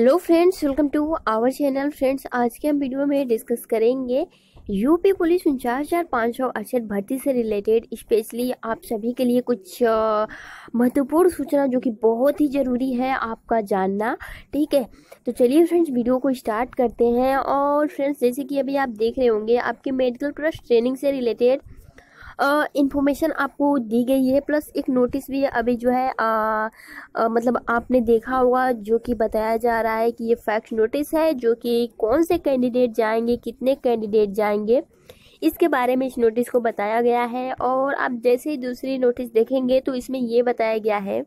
hello friends welcome to our channel friends आज के हम वीडियो में डिस्कस करेंगे यूपी पुलिस उनचास हज़ार पाँच सौ अड़सठ भर्ती से रिलेटेड स्पेशली आप सभी के लिए कुछ महत्वपूर्ण सूचना जो कि बहुत ही ज़रूरी है आपका जानना ठीक है तो चलिए फ्रेंड्स वीडियो को स्टार्ट करते हैं और फ्रेंड्स जैसे कि अभी आप देख रहे होंगे आपके मेडिकल क्रश ट्रेनिंग से रिलेटेड इन्फॉर्मेशन आपको दी गई है प्लस एक नोटिस भी अभी जो है आ, आ, मतलब आपने देखा होगा जो कि बताया जा रहा है कि ये फैक्ट नोटिस है जो कि कौन से कैंडिडेट जाएंगे कितने कैंडिडेट जाएंगे इसके बारे में इस नोटिस को बताया गया है और आप जैसे ही दूसरी नोटिस देखेंगे तो इसमें ये बताया गया है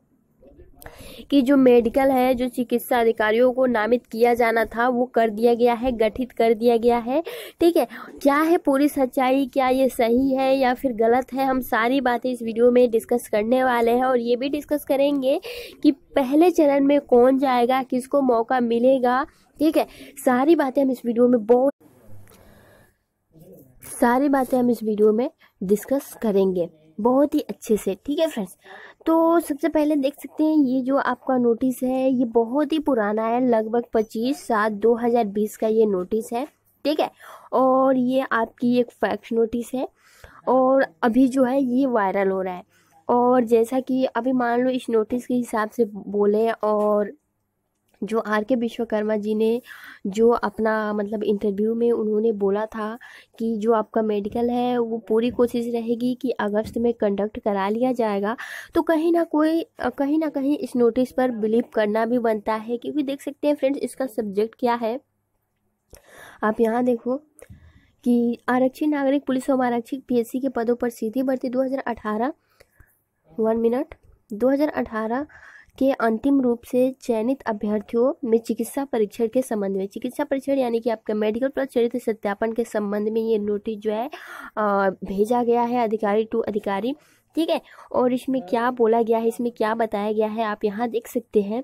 कि जो मेडिकल है जो चिकित्सा अधिकारियों को नामित किया जाना था वो कर दिया गया है गठित कर दिया गया है ठीक है क्या है पूरी सच्चाई क्या ये सही है या फिर गलत है हम सारी बातें इस वीडियो में डिस्कस करने वाले हैं और ये भी डिस्कस करेंगे कि पहले चरण में कौन जाएगा किसको मौका मिलेगा ठीक है सारी बातें हम इस वीडियो में बहुत सारी बातें हम इस वीडियो में डिस्कस करेंगे बहुत ही अच्छे से ठीक है फ्रेंड्स तो सबसे पहले देख सकते हैं ये जो आपका नोटिस है ये बहुत ही पुराना है लगभग पच्चीस सात दो हज़ार बीस का ये नोटिस है ठीक है और ये आपकी एक फैक्स नोटिस है और अभी जो है ये वायरल हो रहा है और जैसा कि अभी मान लो इस नोटिस के हिसाब से बोले और जो आर के विश्वकर्मा जी ने जो अपना मतलब इंटरव्यू में उन्होंने बोला था कि जो आपका मेडिकल है वो पूरी कोशिश रहेगी कि अगस्त में कंडक्ट करा लिया जाएगा तो कहीं ना कोई कहीं ना कहीं इस नोटिस पर बिलीव करना भी बनता है क्योंकि देख सकते हैं फ्रेंड्स इसका सब्जेक्ट क्या है आप यहाँ देखो कि आरक्षी नागरिक पुलिस एवं आरक्षी पी के पदों पर सीधी भर्ती दो वन मिनट दो के अंतिम रूप से चयनित अभ्यर्थियों में चिकित्सा परीक्षण के संबंध में चिकित्सा परीक्षण यानी कि आपका मेडिकल प्लस चरित्र सत्यापन के संबंध में ये नोटिस जो है आ, भेजा गया है अधिकारी टू अधिकारी ठीक है और इसमें क्या बोला गया है इसमें क्या बताया गया है आप यहाँ देख सकते हैं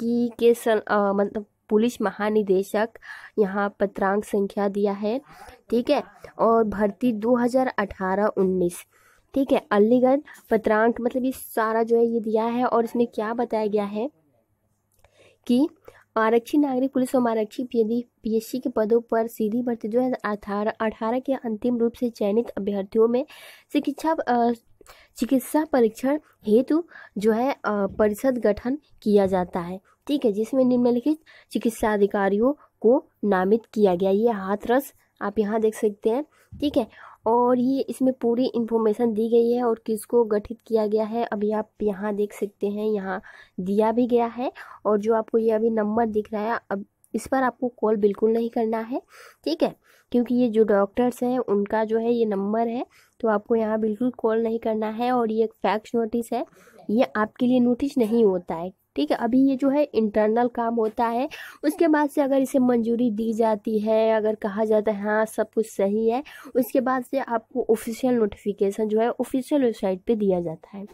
कि के मतलब पुलिस महानिदेशक यहाँ पत्रांक संख्या दिया है ठीक है और भर्ती दो हज़ार ठीक है अलीगढ़ पत्रांक मतलब ये सारा जो है ये दिया है और इसमें क्या बताया गया है कि आरक्षी नागरिक पुलिस और आरक्षी पी पीएससी के पदों पर सीधी भर्ती जो है अठारह अठारह के अंतिम रूप से चयनित अभ्यर्थियों में शिक्षा चिकित्सा परीक्षण हेतु जो है परिषद गठन किया जाता है ठीक है जिसमें निम्नलिखित चिकित्सा अधिकारियों को नामित किया गया ये हाथरस आप यहाँ देख सकते हैं ठीक है और ये इसमें पूरी इन्फॉर्मेशन दी गई है और किसको गठित किया गया है अभी आप यहाँ देख सकते हैं यहाँ दिया भी गया है और जो आपको ये अभी नंबर दिख रहा है अब इस पर आपको कॉल बिल्कुल नहीं करना है ठीक है क्योंकि ये जो डॉक्टर्स हैं उनका जो है ये नंबर है तो आपको यहाँ बिल्कुल कॉल नहीं करना है और ये एक फैक्स नोटिस है ये आपके लिए नोटिस नहीं होता है ठीक है अभी ये जो है इंटरनल काम होता है उसके बाद से अगर इसे मंजूरी दी जाती है अगर कहा जाता है हाँ सब कुछ सही है उसके बाद से आपको ऑफिशियल नोटिफिकेशन जो है ऑफिशियल वेबसाइट पे दिया जाता है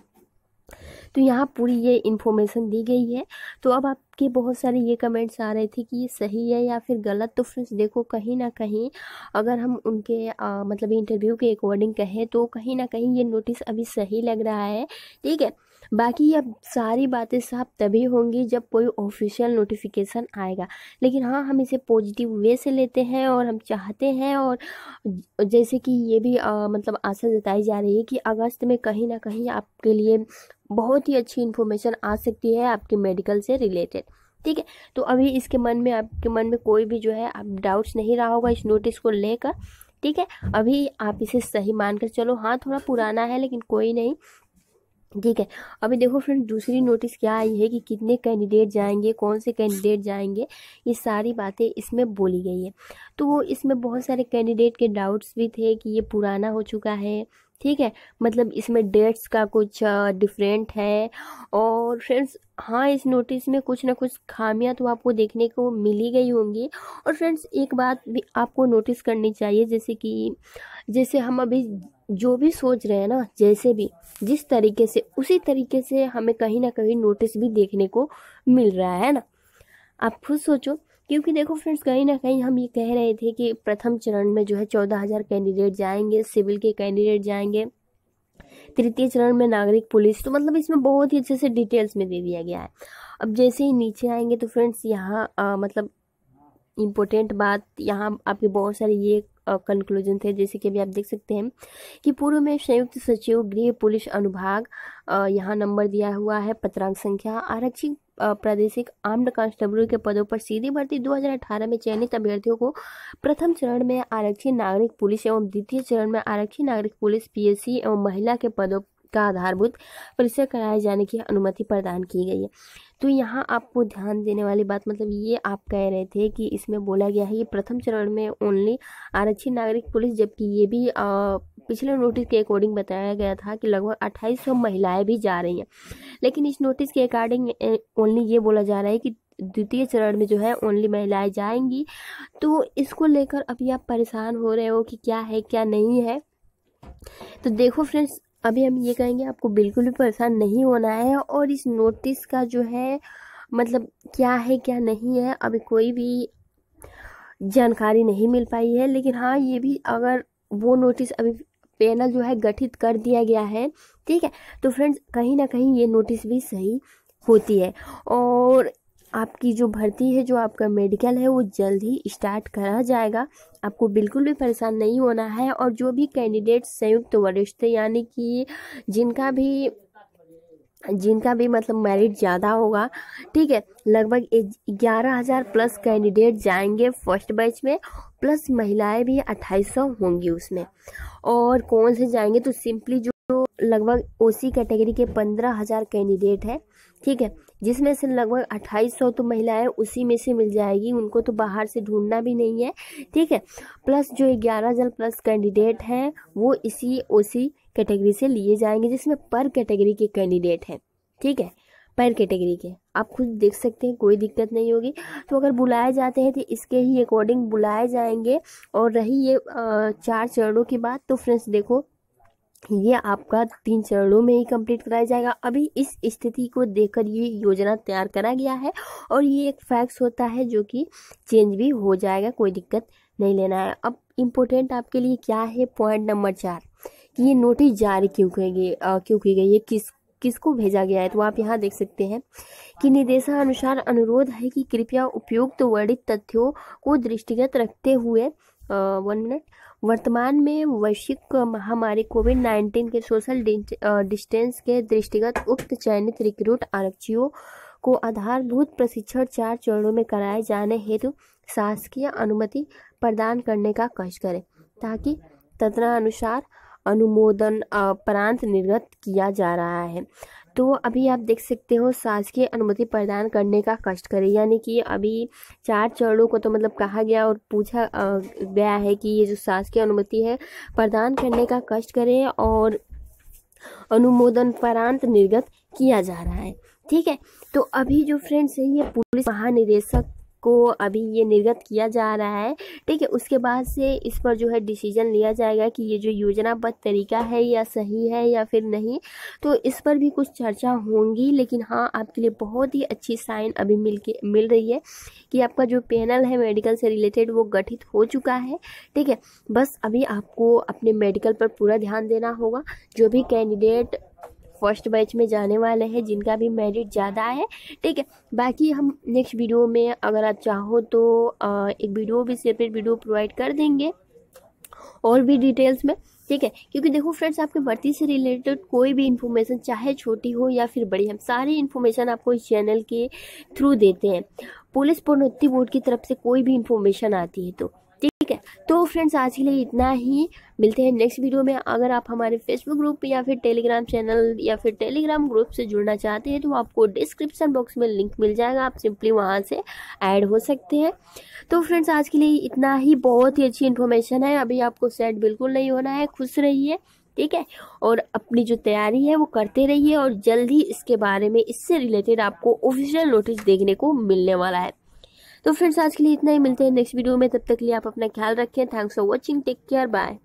तो यहाँ पूरी ये इन्फॉर्मेशन दी गई है तो अब आपके बहुत सारे ये कमेंट्स आ रहे थे कि ये सही है या फिर गलत तो फ्रेंड्स देखो कहीं ना कहीं अगर हम उनके आ, मतलब इंटरव्यू के अकॉर्डिंग कहें तो कहीं ना कहीं ये नोटिस अभी सही लग रहा है ठीक है बाकी अब सारी बातें साहब तभी होंगी जब कोई ऑफिशियल नोटिफिकेशन आएगा लेकिन हाँ हम इसे पॉजिटिव वे से लेते हैं और हम चाहते हैं और जैसे कि ये भी आ, मतलब आशा जताई जा रही है कि अगस्त में कहीं ना कहीं आपके लिए बहुत ही अच्छी इन्फॉर्मेशन आ सकती है आपके मेडिकल से रिलेटेड ठीक है तो अभी इसके मन में आपके मन में कोई भी जो है आप डाउट्स नहीं रहा होगा इस नोटिस को लेकर ठीक है अभी आप इसे सही मानकर चलो हाँ थोड़ा पुराना है लेकिन कोई नहीं ठीक है अभी देखो फ्रेंड दूसरी नोटिस क्या आई है कि कितने कैंडिडेट जाएंगे कौन से कैंडिडेट जाएंगे ये सारी बातें इसमें बोली गई है तो वो इसमें बहुत सारे कैंडिडेट के डाउट्स भी थे कि ये पुराना हो चुका है ठीक है मतलब इसमें डेट्स का कुछ डिफरेंट है और फ्रेंड्स हाँ इस नोटिस में कुछ ना कुछ खामियां तो आपको देखने को मिली गई होंगी और फ्रेंड्स एक बात भी आपको नोटिस करनी चाहिए जैसे कि जैसे हम अभी जो भी सोच रहे हैं ना जैसे भी जिस तरीके से उसी तरीके से हमें कहीं ना कहीं नोटिस भी देखने को मिल रहा है ना आप खुद सोचो क्योंकि देखो फ्रेंड्स कहीं ना कहीं हम ये कह रहे थे कि प्रथम चरण में जो है चौदह हज़ार कैंडिडेट जाएंगे सिविल के कैंडिडेट जाएंगे तृतीय चरण में नागरिक पुलिस तो मतलब इसमें बहुत ही अच्छे से डिटेल्स में दे दिया गया है अब जैसे ही नीचे आएंगे तो फ्रेंड्स यहाँ मतलब इम्पोर्टेंट बात यहाँ आपके बहुत सारे ये कंक्लूजन थे जैसे कि अभी आप देख सकते हैं कि पूर्व में संयुक्त सचिव गृह पुलिस अनुभाग यहाँ नंबर दिया हुआ है पत्रांक संख्या आरक्षित प्रादेशिक आर्म्ड कांस्टेबल के पदों पर सीधी भर्ती 2018 में चयनित अभ्यर्थियों को प्रथम चरण में आरक्षी नागरिक पुलिस एवं द्वितीय चरण में आरक्षी नागरिक पुलिस पीएससी एवं महिला के पदों का आधारभूत परिसर कराए जाने की अनुमति प्रदान की गई है तो यहाँ आपको ध्यान देने वाली बात मतलब ये आप कह रहे थे कि इसमें बोला गया है ये प्रथम चरण में ओनली आरक्षित नागरिक पुलिस जबकि ये भी आ, पिछले नोटिस के अकॉर्डिंग बताया गया था कि लगभग अट्ठाईस सौ महिलाएं भी जा रही हैं लेकिन इस नोटिस के अकॉर्डिंग ओनली ये बोला जा रहा है कि द्वितीय चरण में जो है ओनली महिलाएं जाएंगी तो इसको लेकर अभी आप परेशान हो रहे हो कि क्या है क्या नहीं है तो देखो फ्रेंड्स अभी हम ये कहेंगे आपको बिल्कुल भी परेशान नहीं होना है और इस नोटिस का जो है मतलब क्या है क्या नहीं है अभी कोई भी जानकारी नहीं मिल पाई है लेकिन हाँ ये भी अगर वो नोटिस अभी पैनल जो है गठित कर दिया गया है ठीक है तो फ्रेंड्स कहीं ना कहीं ये नोटिस भी सही होती है और आपकी जो भर्ती है जो आपका मेडिकल है वो जल्द ही स्टार्ट करा जाएगा आपको बिल्कुल भी परेशान नहीं होना है और जो भी कैंडिडेट संयुक्त तो वरिष्ठ यानी कि जिनका भी जिनका भी मतलब मेरिट ज़्यादा होगा ठीक है लगभग ग्यारह हज़ार प्लस कैंडिडेट जाएंगे फर्स्ट बैच में प्लस महिलाएं भी अट्ठाईस सौ होंगी उसमें और कौन से जाएंगे तो सिंपली जो लगभग ओसी कैटेगरी के पंद्रह हज़ार कैंडिडेट हैं ठीक है जिसमें से लगभग अट्ठाईस सौ तो महिलाएं उसी में से मिल जाएगी उनको तो बाहर से ढूंढना भी नहीं है ठीक है प्लस जो ग्यारह हज़ार प्लस कैंडिडेट हैं वो इसी ओसी कैटेगरी से लिए जाएंगे जिसमें पर कैटेगरी के कैंडिडेट हैं ठीक है पर कैटेगरी के आप खुद देख सकते हैं कोई दिक्कत नहीं होगी तो अगर बुलाए जाते हैं तो इसके ही अकॉर्डिंग बुलाए जाएंगे और रही ये चार चरणों की बात तो फ्रेंड्स देखो ये आपका तीन चरणों में ही कंप्लीट कराया जाएगा अभी इस स्थिति को देखकर ये योजना तैयार करा गया है और ये एक फैक्स होता है जो कि चेंज भी हो जाएगा कोई दिक्कत नहीं लेना है अब इम्पोर्टेंट आपके लिए क्या है पॉइंट नंबर चार कि ये नोटिस जारी क्यों की गई क्यों की गई ये किस किसको भेजा गया है तो आप यहाँ देख सकते हैं कि निर्देशानुसार अनुरोध है कि कृपया उपयुक्त तो वर्णित तथ्यों को दृष्टिगत रखते हुए वन मिनट वर्तमान में वैश्विक महामारी कोविड नाइन्टीन के सोशल डिस्टेंस के दृष्टिगत उक्त चयनित रिक्रूट आरक्षियों को आधारभूत प्रशिक्षण चार चरणों में कराए जाने हेतु शासकीय अनुमति प्रदान करने का कष करें ताकि तदनानुसार अनुमोदन प्रांत निर्गत किया जा रहा है तो अभी आप देख सकते हो सास की अनुमति प्रदान करने का कष्ट करें यानी कि अभी चार चरणों को तो मतलब कहा गया और पूछा गया है कि ये जो सास की अनुमति है प्रदान करने का कष्ट करें और अनुमोदन परांत निर्गत किया जा रहा है ठीक है तो अभी जो फ्रेंड्स है ये पुलिस महानिदेशक को अभी ये निर्गत किया जा रहा है ठीक है उसके बाद से इस पर जो है डिसीजन लिया जाएगा कि ये जो योजनाबद्ध तरीका है या सही है या फिर नहीं तो इस पर भी कुछ चर्चा होंगी लेकिन हाँ आपके लिए बहुत ही अच्छी साइन अभी मिल के मिल रही है कि आपका जो पैनल है मेडिकल से रिलेटेड वो गठित हो चुका है ठीक है बस अभी आपको अपने मेडिकल पर पूरा ध्यान देना होगा जो भी कैंडिडेट फर्स्ट बैच में जाने वाले हैं जिनका भी मेरिट ज़्यादा है ठीक है बाकी हम नेक्स्ट वीडियो में अगर आप चाहो तो एक वीडियो भी सेपरेट वीडियो प्रोवाइड कर देंगे और भी डिटेल्स में ठीक है क्योंकि देखो फ्रेंड्स आपके भर्ती से रिलेटेड कोई भी इन्फॉर्मेशन चाहे छोटी हो या फिर बड़ी हम सारी इन्फॉर्मेशन आपको इस चैनल के थ्रू देते हैं पुलिस पुनोत्ति बोर्ड की तरफ से कोई भी इन्फॉर्मेशन आती है तो तो फ्रेंड्स आज के लिए इतना ही मिलते हैं नेक्स्ट वीडियो में अगर आप हमारे फेसबुक ग्रुप या फिर टेलीग्राम चैनल या फिर टेलीग्राम ग्रुप से जुड़ना चाहते हैं तो आपको डिस्क्रिप्शन बॉक्स में लिंक मिल जाएगा आप सिंपली वहाँ से ऐड हो सकते हैं तो फ्रेंड्स आज के लिए इतना ही बहुत ही अच्छी इन्फॉर्मेशन है अभी आपको सेट बिल्कुल नहीं होना है खुश रहिए ठीक है और अपनी जो तैयारी है वो करते रहिए और जल्द ही इसके बारे में इससे रिलेटेड आपको ऑफिशियल नोटिस देखने को मिलने वाला है तो फ्रेंड्स आज के लिए इतना ही मिलते हैं नेक्स्ट वीडियो में तब तक के लिए आप अपना ख्याल रखें thanks for watching take care bye